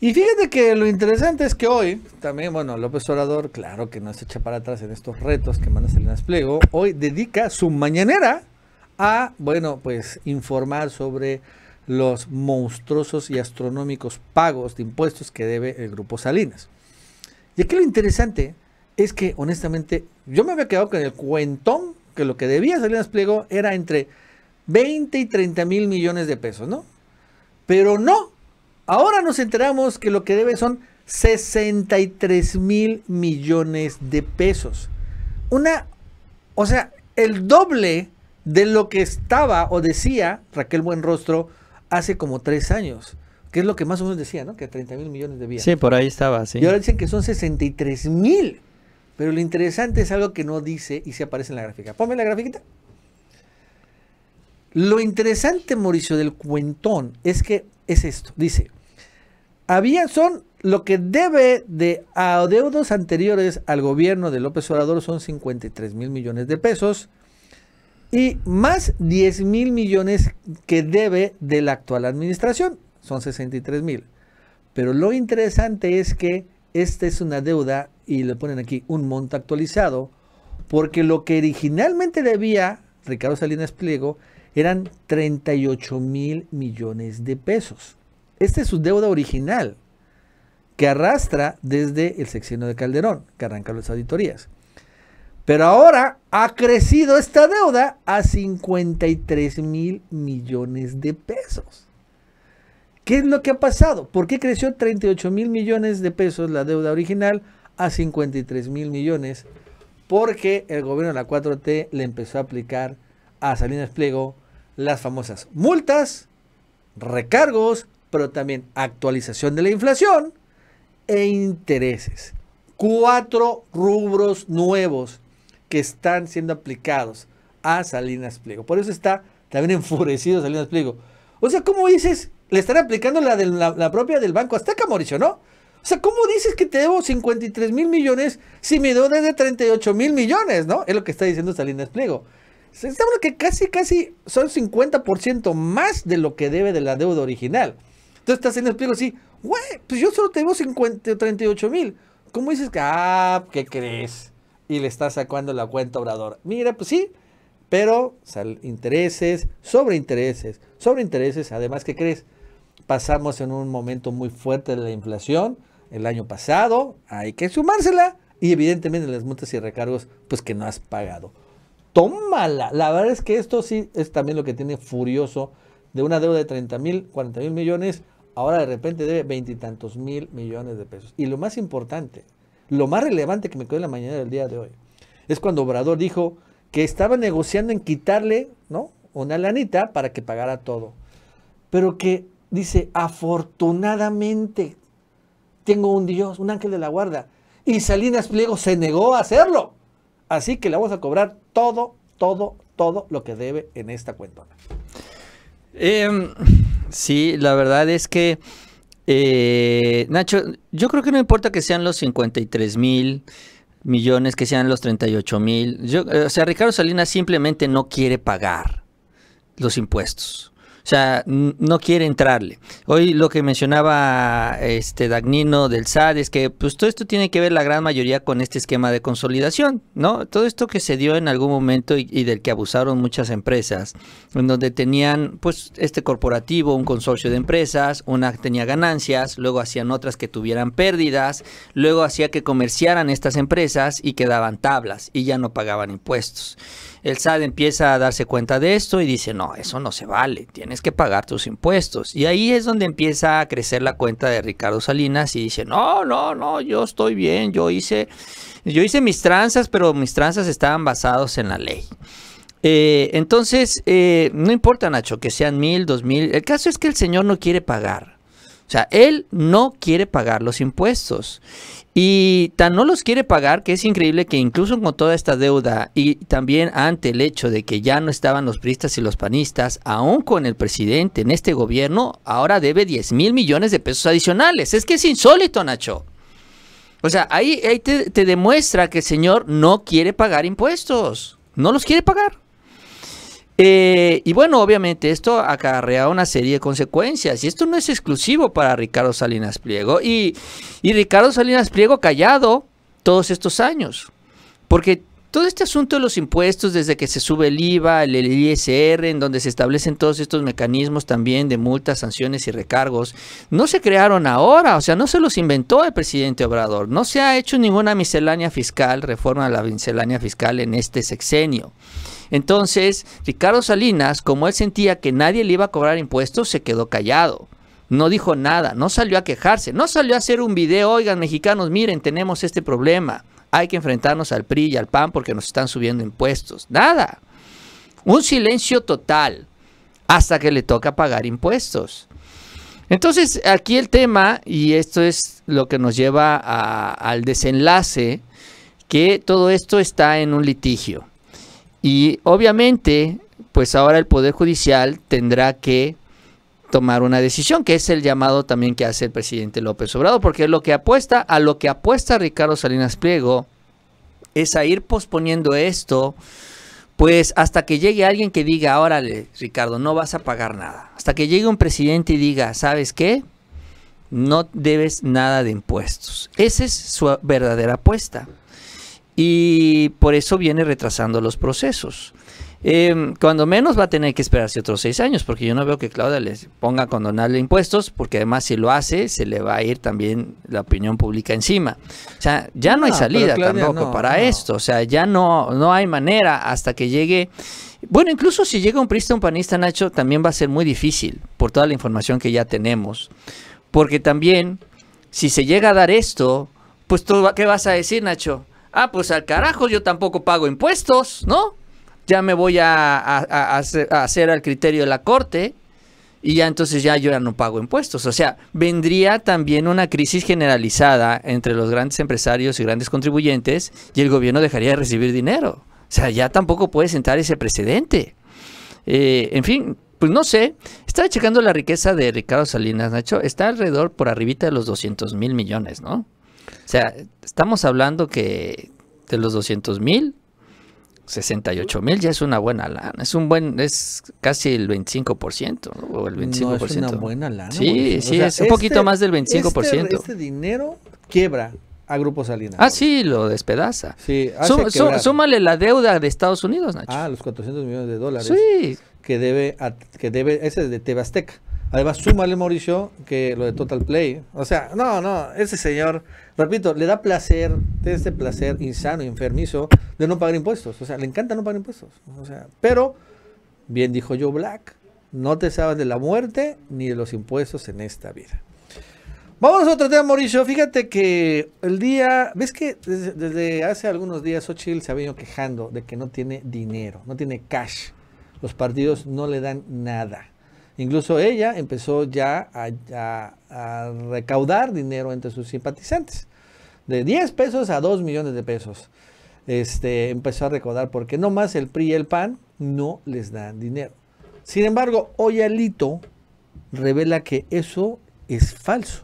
Y fíjate que lo interesante es que hoy, también, bueno, López Obrador, claro que no se echa para atrás en estos retos que manda Salinas Pliego, hoy dedica su mañanera a, bueno, pues informar sobre los monstruosos y astronómicos pagos de impuestos que debe el grupo Salinas. Y aquí lo interesante es que, honestamente, yo me había quedado con el cuentón que lo que debía Salinas Pliego era entre 20 y 30 mil millones de pesos, ¿no? Pero no, Ahora nos enteramos que lo que debe son 63 mil millones de pesos. Una, o sea, el doble de lo que estaba o decía Raquel Buenrostro hace como tres años. Que es lo que más o menos decía, ¿no? Que 30 mil millones debía. Sí, por ahí estaba, sí. Y ahora dicen que son 63 mil. Pero lo interesante es algo que no dice y se aparece en la gráfica. Ponme la grafiquita. Lo interesante, Mauricio, del cuentón es que es esto. Dice, había, son lo que debe de adeudos anteriores al gobierno de López Obrador son 53 mil millones de pesos y más 10 mil millones que debe de la actual administración, son 63 mil. Pero lo interesante es que esta es una deuda y le ponen aquí un monto actualizado, porque lo que originalmente debía Ricardo Salinas Pliego eran 38 mil millones de pesos. Esta es su deuda original que arrastra desde el sexenio de Calderón, que arranca las auditorías. Pero ahora ha crecido esta deuda a 53 mil millones de pesos. ¿Qué es lo que ha pasado? ¿Por qué creció 38 mil millones de pesos la deuda original a 53 mil millones? Porque el gobierno de la 4T le empezó a aplicar a Salinas Pliego las famosas multas, recargos, pero también actualización de la inflación e intereses. Cuatro rubros nuevos que están siendo aplicados a Salinas Pliego. Por eso está también enfurecido Salinas Pliego. O sea, ¿cómo dices? Le están aplicando la, de la, propia del Banco Azteca, Mauricio, ¿no? O sea, ¿cómo dices que te debo 53 mil millones si mi deuda es de 38 mil millones, ¿no? Es lo que está diciendo Salinas Pliego. Estamos que casi, casi son 50% más de lo que debe de la deuda original tú estás en el pelo así, güey, pues yo solo tengo 50, 38 mil. ¿Cómo dices que, ah, qué crees? Y le estás sacando la cuenta obrador. Mira, pues sí, pero intereses, sobre intereses, sobre intereses, además ¿qué crees, pasamos en un momento muy fuerte de la inflación el año pasado, hay que sumársela y evidentemente las multas y recargos pues que no has pagado. Tómala, la verdad es que esto sí es también lo que tiene furioso de una deuda de 30 mil, 40 mil millones ahora de repente debe veintitantos mil millones de pesos. Y lo más importante, lo más relevante que me quedó en la mañana del día de hoy, es cuando Obrador dijo que estaba negociando en quitarle ¿no? una lanita para que pagara todo. Pero que dice, afortunadamente tengo un Dios, un ángel de la guarda. Y Salinas Pliego se negó a hacerlo. Así que le vamos a cobrar todo, todo, todo lo que debe en esta cuenta. Eh, em, Sí, la verdad es que, eh, Nacho, yo creo que no importa que sean los 53 mil millones, que sean los 38 mil. Eh, o sea, Ricardo Salinas simplemente no quiere pagar los impuestos. O sea, no quiere entrarle. Hoy lo que mencionaba este Dagnino del SAD es que pues todo esto tiene que ver la gran mayoría con este esquema de consolidación, ¿no? Todo esto que se dio en algún momento y, del que abusaron muchas empresas, en donde tenían pues este corporativo, un consorcio de empresas, una tenía ganancias, luego hacían otras que tuvieran pérdidas, luego hacía que comerciaran estas empresas y quedaban tablas y ya no pagaban impuestos. El SAD empieza a darse cuenta de esto y dice, no, eso no se vale, tienes que pagar tus impuestos. Y ahí es donde empieza a crecer la cuenta de Ricardo Salinas y dice, no, no, no, yo estoy bien, yo hice, yo hice mis tranzas, pero mis tranzas estaban basados en la ley. Eh, entonces, eh, no importa, Nacho, que sean mil, dos mil. El caso es que el señor no quiere pagar. O sea, él no quiere pagar los impuestos. Y tan no los quiere pagar que es increíble que incluso con toda esta deuda y también ante el hecho de que ya no estaban los priistas y los panistas, aún con el presidente en este gobierno, ahora debe 10 mil millones de pesos adicionales. Es que es insólito, Nacho. O sea, ahí, ahí te demuestra que el señor no quiere pagar impuestos. No los quiere pagar. Eh, y bueno, obviamente esto acarrea una serie de consecuencias y esto no es exclusivo para Ricardo Salinas Pliego y, y Ricardo Salinas Pliego callado todos estos años, porque todo este asunto de los impuestos, desde que se sube el IVA, el ISR, en donde se establecen todos estos mecanismos también de multas, sanciones y recargos, no se crearon ahora, o sea, no se los inventó el presidente Obrador, no se ha hecho ninguna miscelánea fiscal, reforma a la miscelánea fiscal en este sexenio. Entonces, Ricardo Salinas, como él sentía que nadie le iba a cobrar impuestos, se quedó callado. No dijo nada, no salió a quejarse, no salió a hacer un video, oigan mexicanos, miren, tenemos este problema, hay que enfrentarnos al PRI y al PAN porque nos están subiendo impuestos. Nada. Un silencio total hasta que le toca pagar impuestos. Entonces, aquí el tema, y esto es lo que nos lleva al desenlace, que todo esto está en un litigio. Y obviamente, pues ahora el Poder Judicial tendrá que tomar una decisión, que es el llamado también que hace el presidente López Obrador, porque lo que apuesta, a lo que apuesta Ricardo Salinas Pliego es a ir posponiendo esto, pues hasta que llegue alguien que diga, órale, Ricardo, no vas a pagar nada. Hasta que llegue un presidente y diga, ¿sabes qué? No debes nada de impuestos. Esa es su verdadera apuesta y por eso viene retrasando los procesos. Em, cuando menos va a tener que esperarse otros seis años, porque yo no veo que Claudia les ponga a condonarle impuestos, porque además si lo hace, se le va a ir también la opinión pública encima. O sea, ya no, hay salida tampoco para esto, o sea, ya no, no hay manera hasta que llegue... Bueno, incluso si llega un prista, un panista, Nacho, también va a ser muy difícil, por toda la información que ya tenemos, porque también, si se llega a dar esto, pues tú, ¿qué vas a decir, Nacho? Ah, pues al carajo, yo tampoco pago impuestos, ¿no? Ya me voy a, hacer, al criterio de la corte y ya entonces ya yo ya no pago impuestos. O sea, vendría también una crisis generalizada entre los grandes empresarios y grandes contribuyentes y el gobierno dejaría de recibir dinero. O sea, ya tampoco puede sentar ese precedente. Eh, en fin, pues no sé. Estaba checando la riqueza de Ricardo Salinas, Nacho. Está alrededor por arribita de los 200 mil millones, ¿no? O sea, estamos hablando que de los 200 mil, 68 mil ya es una buena lana. Es un buen, es casi el 25%, o el 25%. es una buena lana. Sí, sí, es un poquito este- más del 25%. Este, este dinero quiebra a Grupo Salinas. Ah, sí, lo despedaza. Sí, hace súmale la deuda de Estados Unidos, Nacho. Ah, los 400 millones de dólares. Sí. Que debe, que debe ese es de Tebasteca. Además, súmale, Mauricio, que lo de Total Play. O sea, no, no, ese señor, repito, le da placer, tiene este placer insano, enfermizo, de no pagar impuestos. O sea, le encanta no pagar impuestos. O sea, pero, bien dijo Joe Black, no te sabes de la muerte ni de los impuestos en esta vida. Vamos a otro tema, Mauricio. Fíjate que el día, ves que desde, desde hace algunos días Ochil se ha venido quejando de que no tiene dinero, no tiene cash. Los partidos no le dan nada. Incluso ella empezó ya a, recaudar dinero entre sus simpatizantes. De 10 pesos a 2 millones de pesos. Este, empezó a recaudar porque más el PRI y el PAN no les dan dinero. Sin embargo, hoy Alito revela que eso es falso,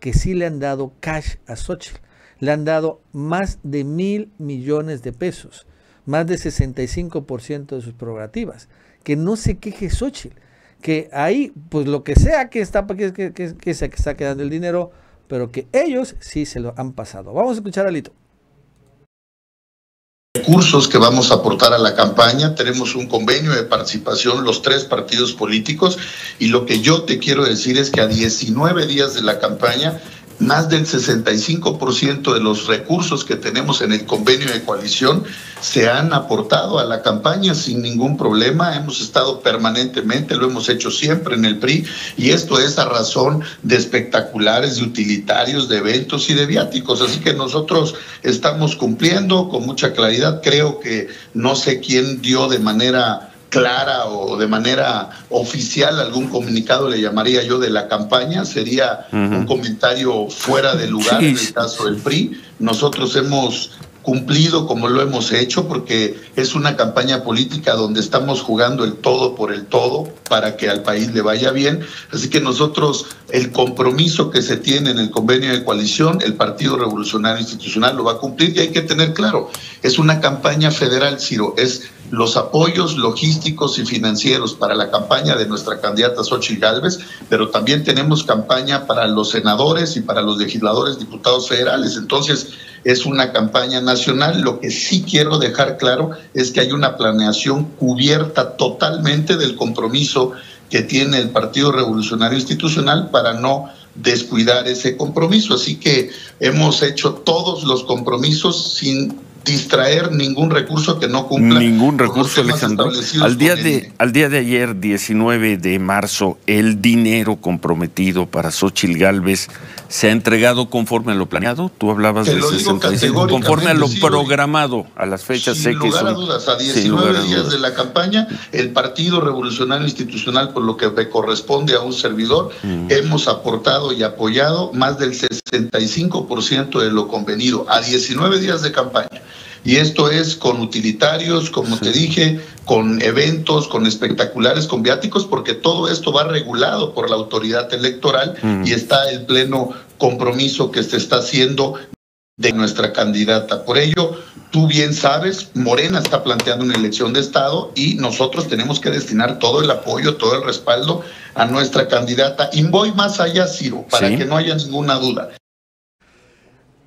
que sí le han dado cash a Xochitl. Le han dado más de mil millones de pesos, más de 65% de sus prerrogativas. Que no se queje Xochitl que ahí, pues lo que sea que está, sea que está quedando el dinero, pero que ellos sí se lo han pasado. Vamos a escuchar a Lito. Recursos que vamos a aportar a la campaña, tenemos un convenio de participación los tres partidos políticos y lo que yo te quiero decir es que a 19 días de la campaña más del 65% de los recursos que tenemos en el convenio de coalición se han aportado a la campaña sin ningún problema. Hemos estado permanentemente, lo hemos hecho siempre en el PRI, y esto es a razón de espectaculares, de utilitarios, de eventos y de viáticos. Así que nosotros estamos cumpliendo con mucha claridad. Creo que no sé quién dio de manera clara o de manera oficial algún comunicado, le llamaría yo, de la campaña, sería un comentario fuera de lugar en el caso del PRI. Nosotros hemos cumplido como lo hemos hecho porque es una campaña política donde estamos jugando el todo por el todo para que al país le vaya bien. Así que nosotros el compromiso que se tiene en el convenio de coalición, el Partido Revolucionario Institucional lo va a cumplir y hay que tener claro, es una campaña federal, Ciro, es los apoyos logísticos y financieros para la campaña de nuestra candidata Xochitl Gálvez, pero también tenemos campaña para los senadores y para los legisladores, diputados federales. Entonces, es una campaña nacional. Lo que sí quiero dejar claro es que hay una planeación cubierta totalmente del compromiso que tiene el Partido Revolucionario Institucional para no descuidar ese compromiso. Así que hemos hecho todos los compromisos sin distraer ningún recurso que no cumpla. Ningún recurso, Alejandro. Al día, de, al día de ayer, 19 de marzo, el dinero comprometido para Xochitl Galvez se ha entregado conforme a lo planeado. Tú hablabas de 65, conforme a lo programado, a las fechas. Sin lugar a dudas, a 19 días de la campaña, el Partido Revolucionario Institucional, por lo que me corresponde a un servidor, mm. hemos aportado y apoyado más del 65% de lo convenido a 19 días de campaña y esto es con utilitarios, como te dije, con eventos, con espectaculares, con viáticos, porque todo esto va regulado por la autoridad electoral mm. y está el pleno compromiso que se está haciendo de nuestra candidata. Por ello, tú bien sabes, Morena está planteando una elección de Estado y nosotros tenemos que destinar todo el apoyo, todo el respaldo a nuestra candidata. Y voy más allá, Ciro, para que no haya ninguna duda.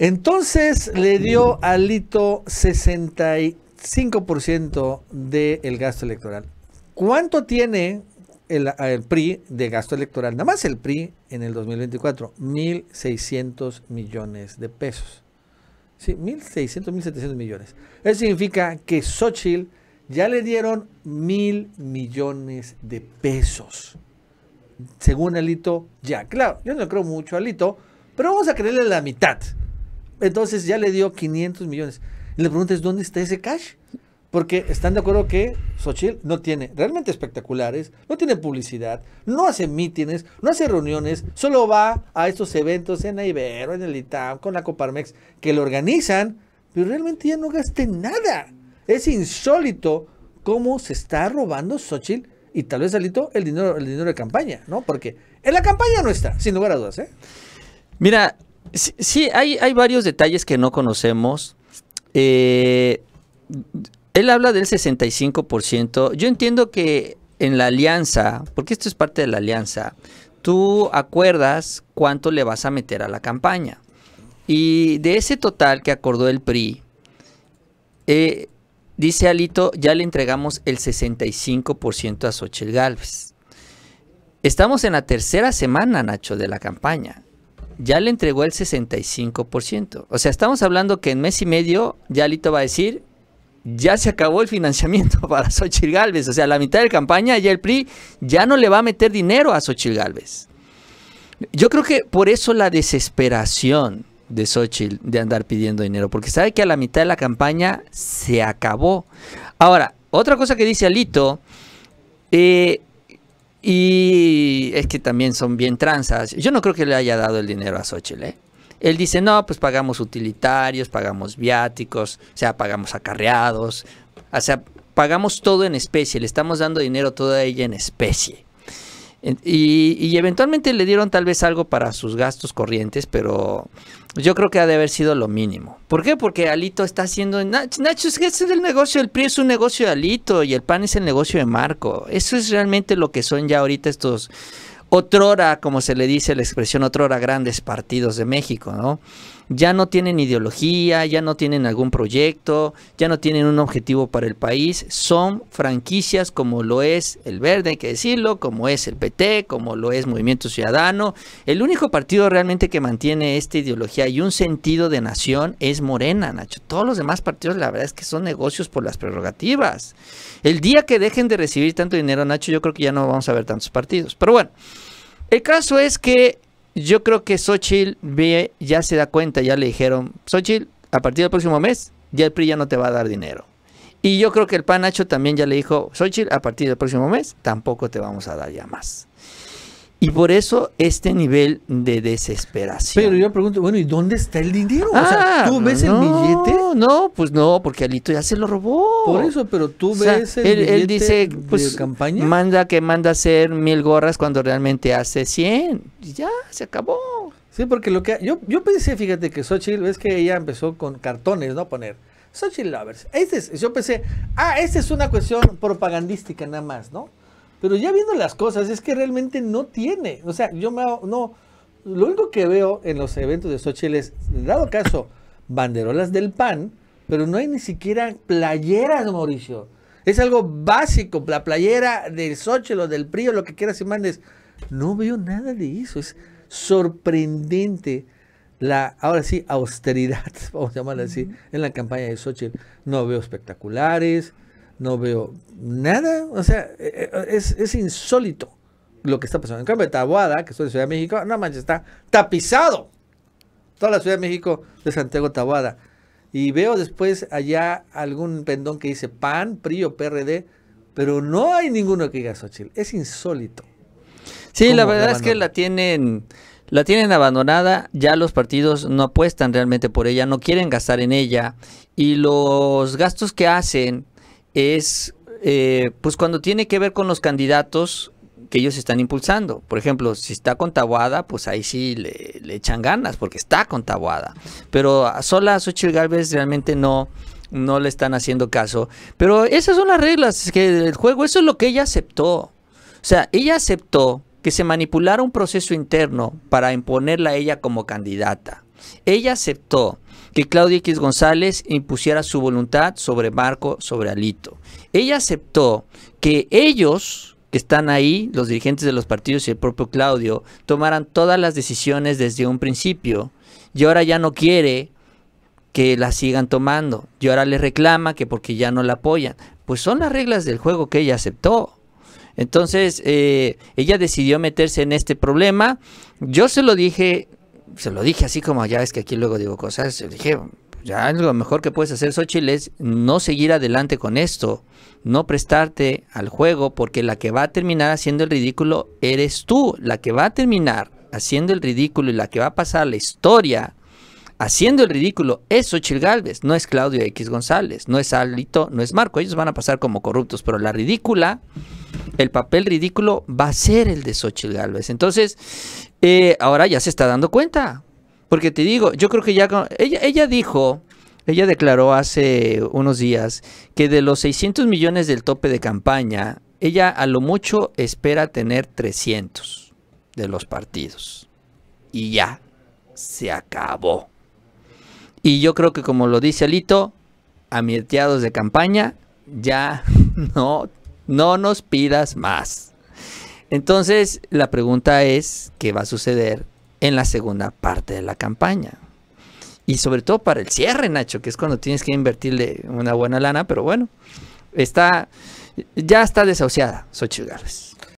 Entonces le dio a Lito 65% del gasto electoral. ¿Cuánto tiene el, PRI de gasto electoral? Nada más el PRI en el 2024, 1.600 millones de pesos. Sí, 1.600, 1.700 millones. Eso significa que Xochitl ya le dieron 1.000 millones de pesos. Según Alito, ya. Claro, yo no creo mucho a Alito, pero vamos a creerle la mitad. Entonces ya le dio 500 millones. Y le preguntas, ¿dónde está ese cash? Porque están de acuerdo que Xochitl no tiene realmente espectaculares, no tiene publicidad, no hace mítines, no hace reuniones, solo va a estos eventos en Ibero, en el ITAM, con la Coparmex, que lo organizan, pero realmente ya no gaste nada. Es insólito cómo se está robando Xochitl y tal vez Alito el dinero, el dinero de campaña, ¿no? Porque en la campaña no está, sin lugar a dudas, ¿eh? Mira, Sí, hay, hay, varios detalles que no conocemos. Eh, él habla del 65%. Yo entiendo que en la alianza, porque esto es parte de la alianza, tú acuerdas cuánto le vas a meter a la campaña. Y de ese total que acordó el PRI, eh, dice Alito, ya le entregamos el 65% a Sochel Galvez. Estamos en la tercera semana, Nacho, de la campaña ya le entregó el 65%. O sea, estamos hablando que en mes y medio ya Alito va a decir, ya se acabó el financiamiento para Xochitl Galvez. O sea, la mitad de la campaña ya el PRI ya no le va a meter dinero a Xochitl Galvez. Yo creo que por eso la desesperación de Xochitl de andar pidiendo dinero, porque sabe que a la mitad de la campaña se acabó. Ahora, otra cosa que dice Alito, eh, y es que también son bien tranzas. Yo no creo que le haya dado el dinero a Xochitl, ¿eh? Él dice, no, pues pagamos utilitarios, pagamos viáticos, o sea, pagamos acarreados, o sea, pagamos todo en especie, le estamos dando dinero toda ella en especie. Y, eventualmente le dieron tal vez algo para sus gastos corrientes, pero yo creo que ha de haber sido lo mínimo. ¿Por qué? Porque Alito está haciendo... Nacho, es que es el negocio, el PRI es un negocio de Alito y el PAN es el negocio de Marco. Eso es realmente lo que son ya ahorita estos otrora, como se le dice la expresión otrora, grandes partidos de México, ¿no? ya no tienen ideología, ya no tienen algún proyecto, ya no tienen un objetivo para el país, son franquicias como lo es el Verde, hay que decirlo, como es el PT, como lo es Movimiento Ciudadano. El único partido realmente que mantiene esta ideología y un sentido de nación es Morena, Nacho. Todos los demás partidos la verdad es que son negocios por las prerrogativas. El día que dejen de recibir tanto dinero, Nacho, yo creo que ya no vamos a ver tantos partidos. Pero bueno, el caso es que yo creo que Xochitl ya se da cuenta, ya le dijeron, Xochitl, a partir del próximo mes, ya el PRI ya no te va a dar dinero. Y yo creo que el panacho también ya le dijo, Xochitl, a partir del próximo mes, tampoco te vamos a dar ya más. Y por eso este nivel de desesperación. Pero yo pregunto, bueno, ¿y dónde está el dinero? o sea, ah, ¿tú ves el billete? No, pues no, porque Alito ya se lo robó. Por eso, pero tú ves el él, billete él dice, pues, Manda que manda a hacer mil gorras cuando realmente hace cien. Y ya, se acabó. Sí, porque lo que yo, yo pensé, fíjate que Sochi, ves que ella empezó con cartones, ¿no? Poner. Sochi Lovers. es, yo pensé, ah, esta es una cuestión propagandística nada más, ¿no? Pero ya viendo las cosas, es que realmente no tiene. O sea, yo me, no. Lo único que veo en los eventos de Xochitl es, dado caso, banderolas del PAN, pero no hay ni siquiera playeras, Mauricio. Es algo básico, la playera de Xochitl o del PRI o lo que quieras y mandes. No veo nada de eso. Es sorprendente la, ahora sí, austeridad, vamos a llamarla así, en la campaña de Xochitl. No veo espectaculares, no veo nada. O sea, e, e, es, insólito lo que está pasando. En cambio, Tabuada, que soy de Ciudad de México, no manches, está tapizado. Toda la Ciudad de México de Santiago Tabuada. Y veo después allá algún pendón que dice PAN, PRI o PRD, pero no hay ninguno que diga Xochitl. Es insólito. Sí, la verdad es que la tienen, la tienen abandonada. Ya los partidos no apuestan realmente por ella, no quieren gastar en ella. Y los gastos que hacen es eh, pues cuando tiene que ver con los candidatos que ellos están impulsando. Por ejemplo, si está con pues ahí sí le, echan ganas, porque está con Pero a sola Xochitl Galvez realmente no, no le están haciendo caso. Pero esas son las reglas que del juego, eso es lo que ella aceptó. O sea, ella aceptó que se manipulara un proceso interno para imponerla a ella como candidata. Ella aceptó que Claudia X González impusiera su voluntad sobre Marco, sobre Alito. Ella aceptó que ellos, que están ahí, los dirigentes de los partidos y el propio Claudio, tomaran todas las decisiones desde un principio y ahora ya no quiere que la sigan tomando y ahora le reclama que porque ya no la apoyan. Pues son las reglas del juego que ella aceptó. Entonces, eh, ella decidió meterse en este problema. Yo se lo dije se lo dije así como ya es que aquí luego digo cosas, le dije, pues ya lo mejor que puedes hacer, Xochitl, es no seguir adelante con esto, no prestarte al juego, porque la que va a terminar haciendo el ridículo eres tú, la que va a terminar haciendo el ridículo y la que va a pasar la historia haciendo el ridículo es Xochitl Galvez, no es Claudio X González, no es Alito, no es Marco, ellos van a pasar como corruptos, pero la ridícula, el papel ridículo va a ser el de Xochitl Galvez. Entonces, eh, ahora ya se está dando cuenta. Porque te digo, yo creo que ya... Ella, ella dijo, ella declaró hace unos días que de los 600 millones del tope de campaña, ella a lo mucho espera tener 300 de los partidos. Y ya, se acabó. Y yo creo que como lo dice Alito, a de campaña, ya no, no nos pidas más. Entonces, la pregunta es, ¿qué va a suceder en la segunda parte de la campaña? Y sobre todo para el cierre, Nacho, que es cuando tienes que invertirle una buena lana, pero bueno, está, ya está desahuciada Xochitl